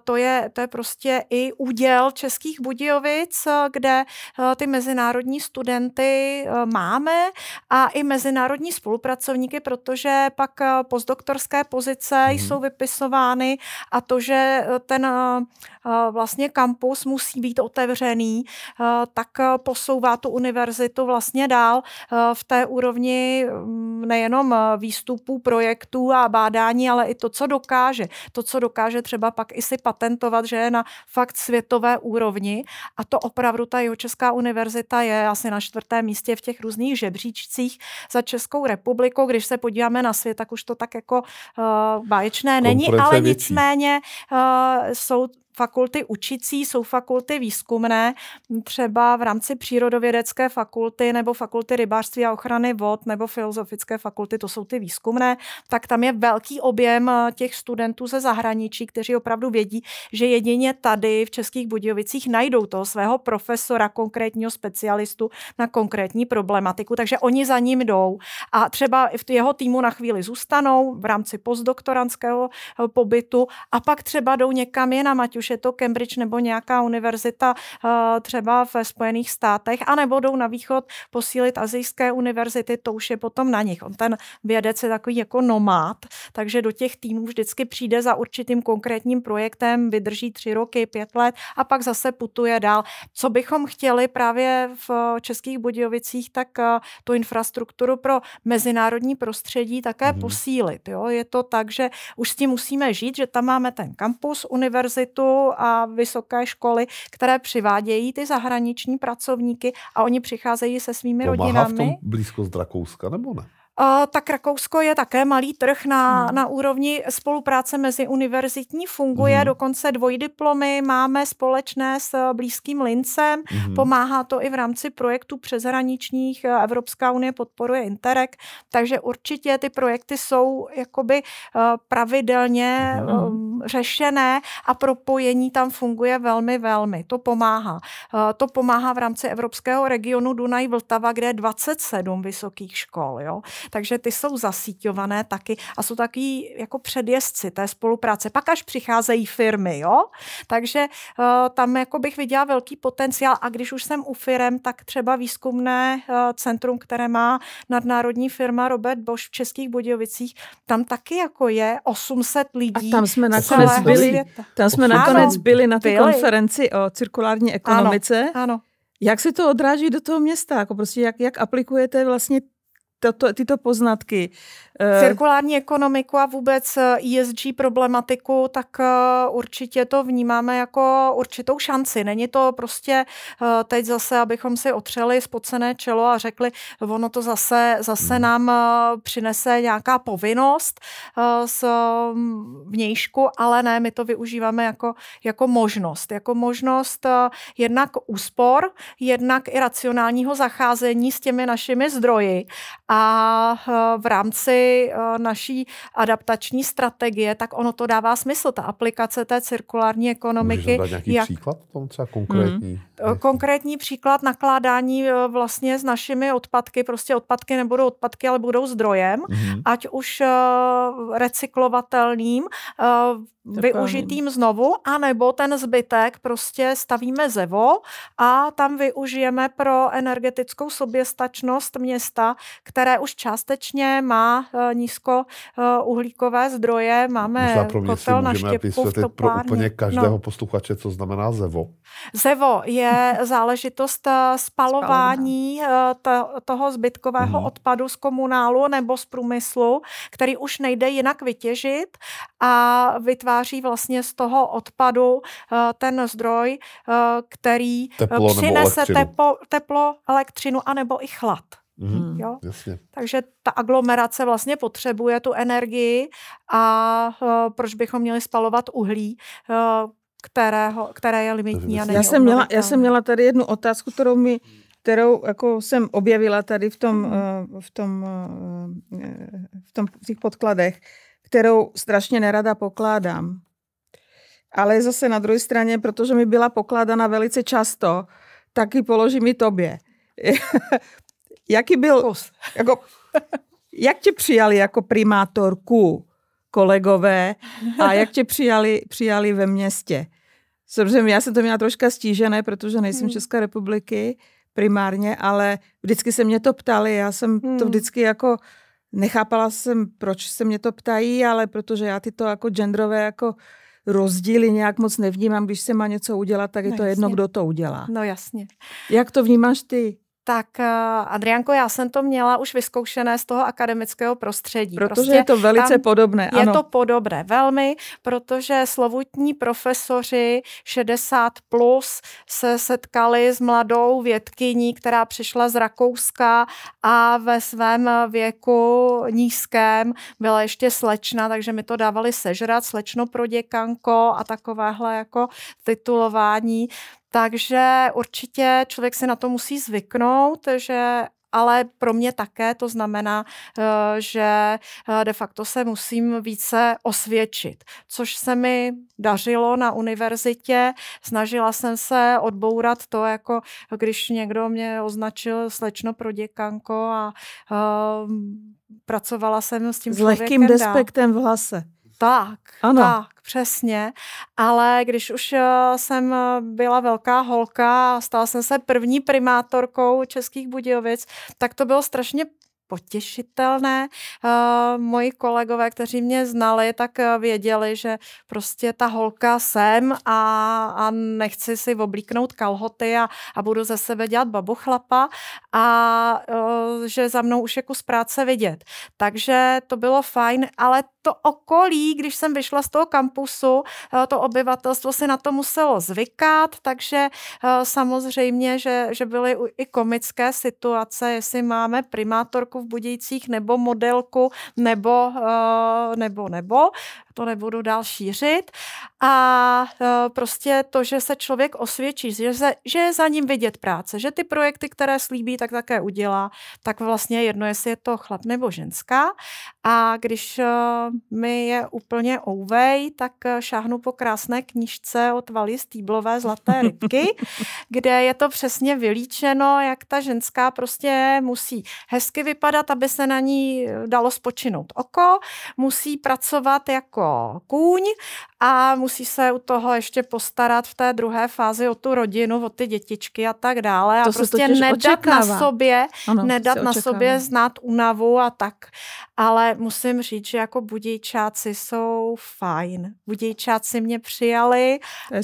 to je, to je prostě i úděl Českých Budějovic, eh, kde eh, ty mezinárodní studenty eh, máme a i mezinárodní spolupracovníky, protože pak postdoktorské pozice hmm. jsou vypisovány a to, že ten vlastně kampus musí být otevřený, tak posouvá tu univerzitu vlastně dál v té úrovni mm, nejenom výstupů, projektů a bádání, ale i to, co dokáže. To, co dokáže třeba pak i si patentovat, že je na fakt světové úrovni a to opravdu ta česká univerzita je asi na čtvrtém místě v těch různých žebříčcích za Českou republikou. Když se podíváme na svět, tak už to tak jako uh, báječné není, ale nicméně uh, jsou fakulty učicí, jsou fakulty výzkumné, třeba v rámci přírodovědecké fakulty nebo fakulty rybářství a ochrany vod nebo filozofické fakulty, to jsou ty výzkumné, tak tam je velký objem eh, těch studentů ze zahraničí, kteří opravdu vědí, že jedině tady v Českých Budějovicích najdou toho svého profesora, konkrétního specialistu na konkrétní problematiku, takže oni za ním jdou a třeba v jeho týmu na chvíli zůstanou v rámci postdoktorantského eh, pobytu a pak třeba jdou někam je na Maťuš už je to Cambridge nebo nějaká univerzita eh, třeba ve Spojených státech, anebo jdou na východ posílit azijské univerzity, to už je potom na nich. On ten vědec je takový jako nomád, takže do těch týmů vždycky přijde za určitým konkrétním projektem, vydrží tři roky, pět let a pak zase putuje dál. Co bychom chtěli právě v Českých Budějovicích, tak eh, tu infrastrukturu pro mezinárodní prostředí také mhm. posílit. Jo? Je to tak, že už s tím musíme žít, že tam máme ten kampus, univerzitu, a vysoké školy, které přivádějí ty zahraniční pracovníky a oni přicházejí se svými Pomáhá rodinami. Pomáhá v tom blízkost Rakouska nebo ne? Uh, tak Rakousko je také malý trh na, hmm. na úrovni spolupráce mezi univerzitní, funguje hmm. dokonce dvojdiplomy, máme společné s blízkým lincem, hmm. pomáhá to i v rámci projektů přeshraničních, eh, Evropská unie podporuje Interreg, takže určitě ty projekty jsou jakoby eh, pravidelně hmm. Um, řešené a propojení tam funguje velmi, velmi. To pomáhá. Eh, to pomáhá v rámci Evropského regionu Dunaj-Vltava, kde je 27 vysokých škol. Jo? Takže ty jsou zasíťované taky a jsou taky jako předjezdci té spolupráce. Pak až přicházejí firmy, jo? takže eh, tam jako bych viděla velký potenciál a když už jsem u firm, tak třeba výzkumné eh, centrum, které má nadnárodní firma Robert Bosch v Českých Budějovicích, tam taky jako je 800 lidí. A tam jsme na nakonec byli, tam jsme ano, nakonec byli na té konferenci o cirkulární ekonomice. Ano, ano. Jak se to odráží do toho města? Jako prostě jak, jak aplikujete vlastně toto, tyto poznatky. Eh, Cirkulární ekonomiku a vůbec ESG eh, e problematiku, tak eh, určitě to vnímáme jako určitou šanci. Není to prostě teď zase, abychom si otřeli spocené čelo a řekli, ono to zase, zase hmm. nám přinese nějaká povinnost z mm, vnějšku, ale ne, my to využíváme jako, jako možnost. Jako možnost jednak úspor, jednak i racionálního zacházení s těmi našimi zdroji a eh, v rámci eh, naší adaptační strategie, tak ono to dává smysl, ta aplikace té cirkulární ekonomiky. Můžeš nějaký jak... příklad tom třeba konkrétní? Hmm. Eh, konkrétní příklad nakládání vlastně s našimi odpadky, prostě odpadky nebudou odpadky, ale budou zdrojem, hmm. ať už recyklovatelným, využitým znovu, anebo ten zbytek prostě stavíme zevo a tam využijeme pro energetickou soběstačnost města, které už částečně má eh, nízkouhlíkové eh, zdroje. Máme Možná kotel na štěpku v topárně. pro úplně no. každého no. posluchače, co znamená ZEVO. ZEVO je záležitost eh, spalování toho zbytkového hmm. odpadu z komunálu nebo z průmyslu, který už nejde jinak vytěžit a vytváří vlastně z toho odpadu ten zdroj, který teplo přinese teplo, teplo, elektřinu anebo i chlad. Mm, jo? Jasně. Takže ta aglomerace vlastně potřebuje tu energii a uh, proč bychom měli spalovat uhlí, uh, kterého, které je limitní a není já jsem, měla, já jsem měla tady jednu otázku, kterou mi kterou jako jsem objevila tady v tom, hmm. eh, v tom, v tom v těch podkladech, kterou strašně nerada pokládám. Ale zase na druhé straně, protože mi byla pokládána velice často, tak ji položím i tobě. Jaký byl... Kus. Jako, jak tě přijali jako primátorku kolegové a jak tě přijali, přijali ve městě? Samozřejmě já jsem to měla troška stížené, protože nejsem hmm. Česká republiky primárně, ale vždycky se mě to ptali, já jsem hmm. to vždycky jako nechápala jsem, proč se mě to ptají, ale protože já tyto jako genderové jako rozdíly nějak moc nevnímám, když se má něco udělat, tak je no to jasně. jedno, kdo to udělá. No jasně. Jak to vnímáš ty? Tak eh, Adriánko, já jsem to měla už vyzkoušené z toho akademického prostředí. Protože prostě je to velice podobné. Je ano. to podobné velmi, protože slovutní profesoři 60 plus se setkali s mladou vědkyní, která přišla z Rakouska a ve svém věku nízkém byla ještě slečna, takže mi to dávali sežrat, slečno pro děkanko a takovéhle jako titulování. Takže určitě člověk si na to musí zvyknout, že ale pro mě také to znamená, eh, že eh, de facto se musím více osvědčit, což se mi dařilo na univerzitě. Snažila jsem se odbourat to, jako když někdo mě označil slečno pro děkanko a eh, pracovala jsem s tím S lehkým despektem dál. v hlase. Tak, ano. tak, přesně. Ale když už eh, jsem eh, byla velká holka a stala jsem se první primátorkou Českých Budějovic, tak to bylo strašně potěšitelné. Uh, moji kolegové, kteří mě znali, tak eh, věděli, že prostě ta holka jsem a, a nechci si oblíknout kalhoty a, a budu ze sebe dělat babu chlapa a uh, že za mnou už je kus práce vidět. Takže to bylo fajn, ale to okolí, když jsem vyšla z toho kampusu, to obyvatelstvo si na to muselo zvykat, takže samozřejmě, že, že byly i komické situace, jestli máme primátorku jako v Budějcích nebo modelku nebo, eh, nebo, nebo to nebudu dál šířit. A e, prostě to, že se člověk osvědčí, že, se, že je za ním vidět práce, že ty projekty, které slíbí, tak také udělá, tak vlastně jedno, jestli je to chlap nebo ženská. A když e, mi je úplně ouvej, tak e, šáhnu po krásné knižce od Vali Stýblové Zlaté rybky, kde je to přesně vylíčeno, jak ta ženská prostě musí hezky vypadat, aby se na ní dalo spočinout oko, musí pracovat jako jako kůň a musí se u toho ještě postarat v té druhé fázi o tu rodinu, o ty dětičky a tak dále. A to prostě nedat očekává. na sobě, ano, nedat na sobě znát unavu a tak. Ale musím říct, že jako budíčáci jsou fajn. Budíčáci mě přijali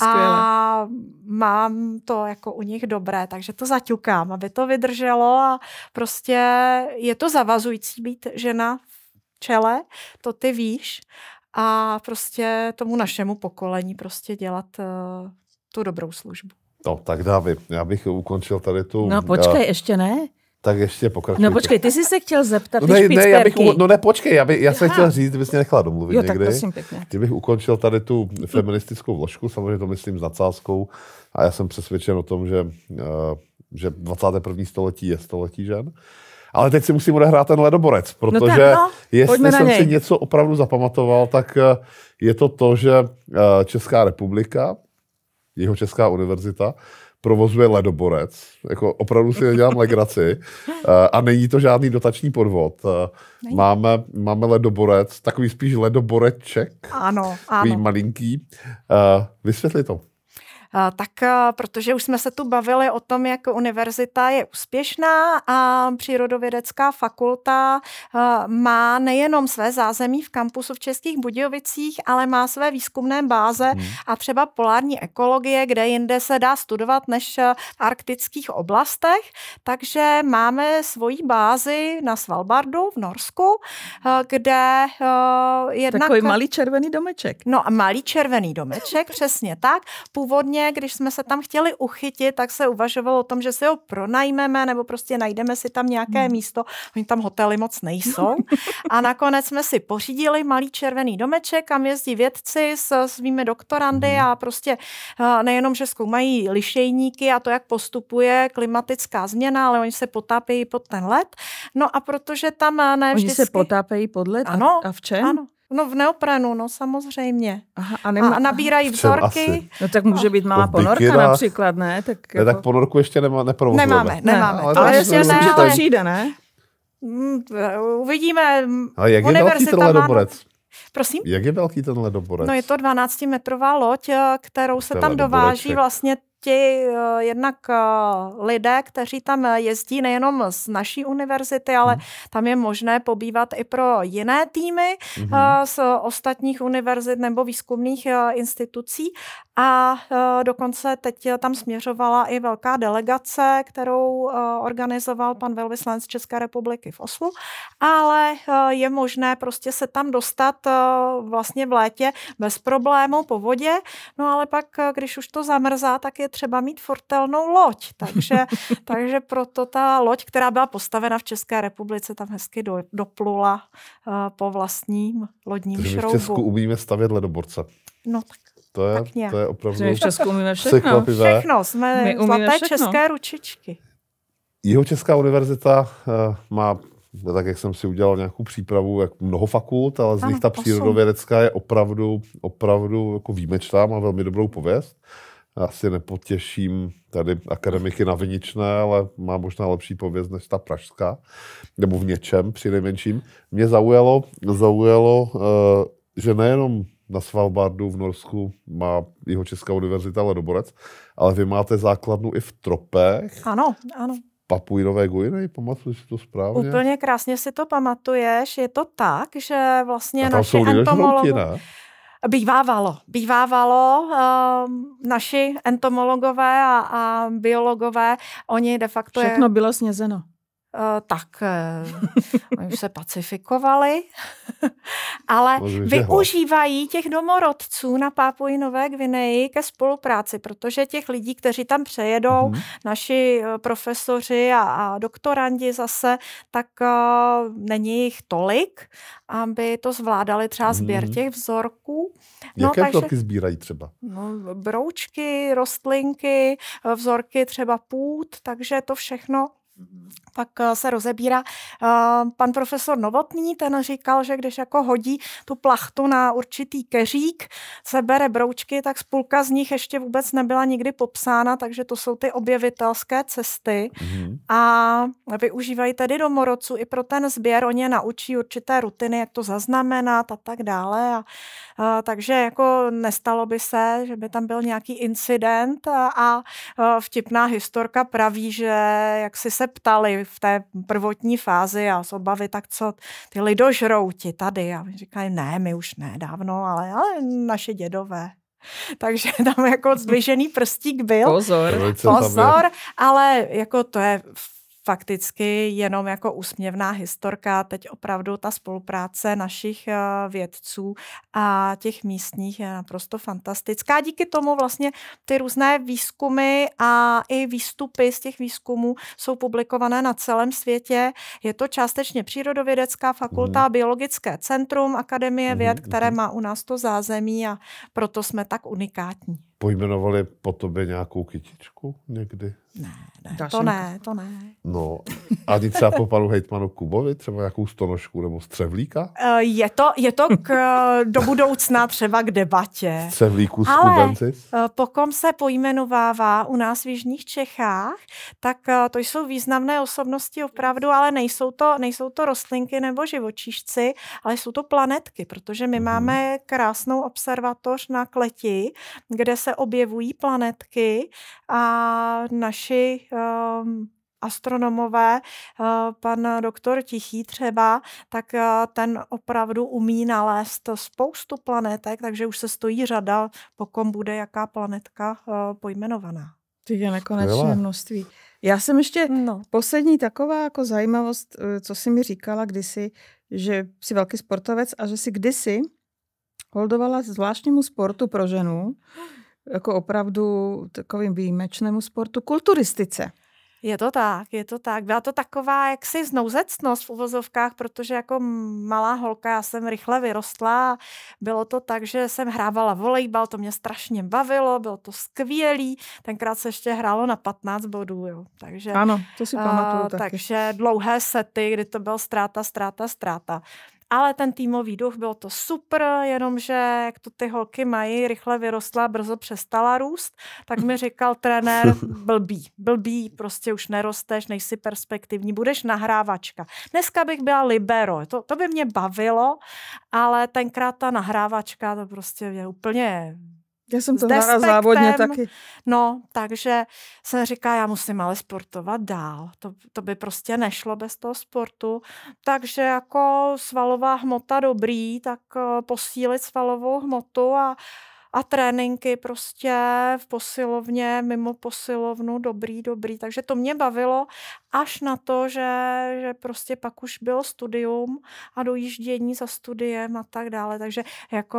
a mám to jako u nich dobré, takže to zaťukám, aby to vydrželo a prostě je to zavazující být žena v čele, to ty víš a prostě tomu našemu pokolení prostě dělat uh, tu dobrou službu. No, tak David, já bych ukončil tady tu... No eh, počkej, já... ještě ne. Tak ještě pokračuj. No počkej, ty jsi se chtěl zeptat, no, ne, ne, já bych, no ne, počkej, já, by, já jsem chtěl říct, bys mě nechala domluvit jo, někdy. tak prosím pěkně. Ty bych ukončil tady tu feministickou vložku, samozřejmě to myslím s nadsázkou a já jsem přesvědčen o tom, že, eh, že 21. století je století žen. Ale teď si musím odehrát ten ledoborec, no protože no tak, no, jestli jsem si něco opravdu zapamatoval, tak eh, je to to, že eh, Česká republika, jeho Česká univerzita, provozuje ledoborec. Jako opravdu si nedělám legraci. Eh, a není to žádný dotační podvod. Máme, máme ledoborec, takový spíš ledoboreček. Ano, ano. malinký. Vysvětli to. Eh, tak eh, protože už jsme se tu bavili o tom, jak univerzita je úspěšná a přírodovědecká fakulta eh, má nejenom své zázemí v kampusu v Českých Budějovicích, ale má své výzkumné báze hmm. a třeba polární ekologie, kde jinde se dá studovat než v arktických oblastech. Takže máme svoji bázi na Svalbardu v Norsku, kde jednak... Takový malý červený domeček. No a malý červený domeček, přesně tak. Původně když jsme se tam chtěli uchytit, tak se uvažovalo o tom, že si ho pronajmeme nebo prostě najdeme si tam nějaké hmm. místo. Oni tam hotely moc nejsou. No. A nakonec jsme si pořídili malý červený domeček, kam jezdí vědci s svými doktorandy hmm. a prostě nejenom, že zkoumají lišejníky a to, jak postupuje klimatická změna, ale oni se potápějí pod ten led. No a protože tam ne vždycky... Oni se potápějí pod led? Ano. A v čem? Ano. No v neoprenu, no samozřejmě. Aha, a, nemá... a nabírají vzorky. Asi? No tak může být malá no, ponorka dikirách. například, ne? Tak, jako... ne, tak jako- ponorku ještě nemá, neprovozujeme. Nemáme, nemáme. Ne, ale, ale ne, ale... to přijde, ne? Mm, uvidíme. A jak je velký ten ledoborec? Prosím? Jak je velký ten ledoborec? No je to 12-metrová loď, kterou se Ten tam dováží vlastně ti eh, jednak eh, lidé, kteří tam jezdí nejenom z naší univerzity, ale mhm. tam je možné pobývat i pro jiné týmy mhm. eh, z ostatních univerzit nebo výzkumných institucí. A dokonce teď tam směřovala i velká delegace, kterou organizoval pan velvyslanec České republiky v Oslu, ale je možné prostě se tam dostat vlastně v létě bez problému po vodě, no ale pak, když už to zamrzá, tak je třeba mít fortelnou loď. Takže, takže proto ta loď, která byla postavena v České republice, tam hezky do, doplula uh, po vlastním lodním takže šroubu. v Česku umíme stavět ledoborce. No tak. To je, tak to je opravdu My v Česku umíme všechno. Všechno, jsme My zlaté všechno. české ručičky. Jeho Česká univerzita uh, má tak jak jsem si udělal nějakou přípravu, jak mnoho fakult, ale z ano, nich ta přírodovědecká je opravdu, opravdu jako výjimečná, má velmi dobrou pověst asi nepotěším tady akademiky na Viničné, ale má možná lepší pověst než ta pražská, nebo v něčem při nejmenším. Mě zaujalo, zaujalo eh, že nejenom na Svalbardu v Norsku má jeho Česká univerzita Ledoborec, ale vy máte základnu i v tropech. Ano, ano. Nové Gujny, pamatuješ si to správně? Úplně krásně si to pamatuješ, je to tak, že vlastně naši entomologové... Bývávalo. Bývávalo. Uh, naši entomologové a, a biologové, oni de facto... Všechno je... bylo snězeno. Eh, tak eh, oni už se pacifikovali, ale Bože, využívají těch domorodců na Pápuji Nové Gvineji ke spolupráci, protože těch lidí, kteří tam přejedou, uh-huh. naši eh, profesoři a, a doktorandi zase, tak uh, není jich tolik, aby to zvládali třeba mhm. sběr uh-huh. těch vzorků. No, Jaké takže, vzorky sbírají třeba? No, broučky, rostlinky, vzorky třeba půd, takže to všechno Mhm. pak eh, se rozebírá. Eh, pan profesor Novotný, ten říkal, že když jako hodí tu plachtu na určitý keřík, sebere broučky, tak spolka z nich ještě vůbec nebyla nikdy popsána, takže to jsou ty objevitelské cesty mm-hmm. a využívají tedy domorodců i pro ten sběr, oni je naučí určité rutiny, jak to zaznamenat a tak dále. A, a, eh, takže jako nestalo by se, že by tam byl nějaký incident a, a vtipná historka praví, že jak si se se ptali v té prvotní fázi a z obavy, tak co ty lidožrouti tady. A říkali, ne, my už ne, dávno, ale, ale naše dědové. Takže tam jako zdvižený prstík byl. Pozor. Pozor, ale jako to je fakticky jenom jako úsměvná historka. Teď opravdu ta spolupráce našich eh, vědců a těch místních je naprosto fantastická. Díky tomu vlastně ty různé výzkumy a i výstupy z těch výzkumů jsou publikované na celém světě. Je to částečně Přírodovědecká fakulta, mm. Biologické centrum, Akademie mm. věd, které mhm. má u nás to zázemí a proto jsme tak unikátní pojmenovali po tobě nějakou kytičku někdy? Ne, ne to ne, to ne. No, ani třeba po panu hejtmanu Kubovi, třeba nějakou stonožku nebo střevlíka? Eh, je to, je to k, eh, do budoucna třeba k debatě. Střevlíku z Ale eh, po kom se pojmenovává u nás v Jižních Čechách, tak to jsou významné osobnosti opravdu, ale nejsou to, nejsou to rostlinky nebo živočíšci, ale jsou to planetky, protože my hmm. máme krásnou observatoř na Kleti, kde se se objevují planetky a naši um, astronomové, eh, pan doktor Tichý třeba, tak eh, ten opravdu umí nalézt spoustu planetek, takže už se stojí řada, po kom bude jaká planetka eh, pojmenovaná. To je nekonečné množství. Já jsem ještě no. poslední taková jako zajímavost, co jsi mi říkala kdysi, že jsi velký sportovec a že jsi kdysi holdovala zvláštnímu sportu pro ženu jako opravdu takovým výjimečnému sportu, kulturistice. Je to tak, je to tak. Byla to taková jaksi znouzecnost v uvozovkách, protože jako malá holka já jsem rychle vyrostla. Bylo to tak, že jsem hrávala volejbal, to mě strašně bavilo, bylo to skvělý. Tenkrát se ještě hrálo na 15 bodů, jo. Takže, ano, to si eh, pamatuju uh, taky. Takže dlouhé sety, kdy to byl ztráta, ztráta, ztráta. Ale ten týmový duch, bylo to super, jenomže jak to ty holky mají, rychle vyrostla, brzo přestala růst, tak mi říkal trenér, blbý, blbý, prostě už nerosteš, nejsi perspektivní, budeš nahrávačka. Dneska bych byla libero, to, to by mě bavilo, ale tenkrát ta nahrávačka, to prostě je úplně já jsem to hrála závodně taky. No, takže jsem říká, já musím ale sportovat dál. To, to by prostě nešlo bez toho sportu. Takže jako svalová hmota dobrý, tak eh, posílit svalovou hmotu a a tréninky prostě v posilovně, mimo posilovnu, dobrý, dobrý. Takže to mě bavilo až na to, že, že prostě pak už bylo studium a dojíždění za studiem a tak dále. Takže jako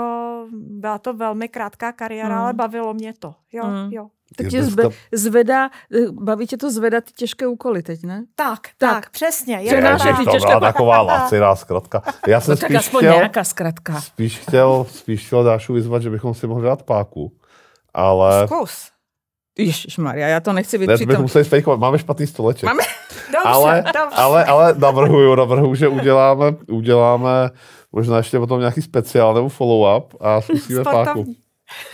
byla to velmi krátká kariéra, mm. ale bavilo mě to. Jo, mm. jo. Tak tě zbe, zvedá, eh, baví tě to zvedat ty těžké úkoly teď, ne? Tak, tak, tak přesně. Je to ty to těžké... byla taková laciná zkratka. Já jsem no, tak aspoň chtěl, nějaká zkratka. Spíš chtěl, spíš chtěl Dášu vyzvat, že bychom si mohli dát páku, ale... Zkus. Ježišmarja, já to nechci být ne, bychom museli spejkovat. Máme špatný stoleček. Máme? Dobře, ale, dobře. ale, ale navrhuju, navrhuju, že uděláme, uděláme možná ještě potom nějaký speciál nebo follow-up a zkusíme Sportovní. páku.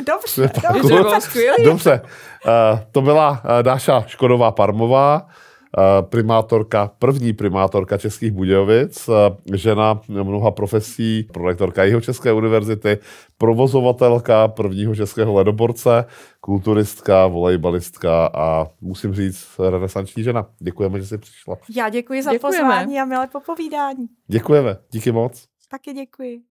Dobře, dobře, skvělý. dobře. Uh, to byla Dáša eh, Škodová Parmová, eh, primátorka, první primátorka Českých Budějovic, žena mnoha profesí, prorektorka Jeho České univerzity, provozovatelka prvního českého ledoborce, kulturistka, volejbalistka a musím říct renesanční žena. Děkujeme, že jsi přišla. Já děkuji za Děkujeme. pozvání a milé popovídání. Děkujeme, díky moc. Taky děkuji.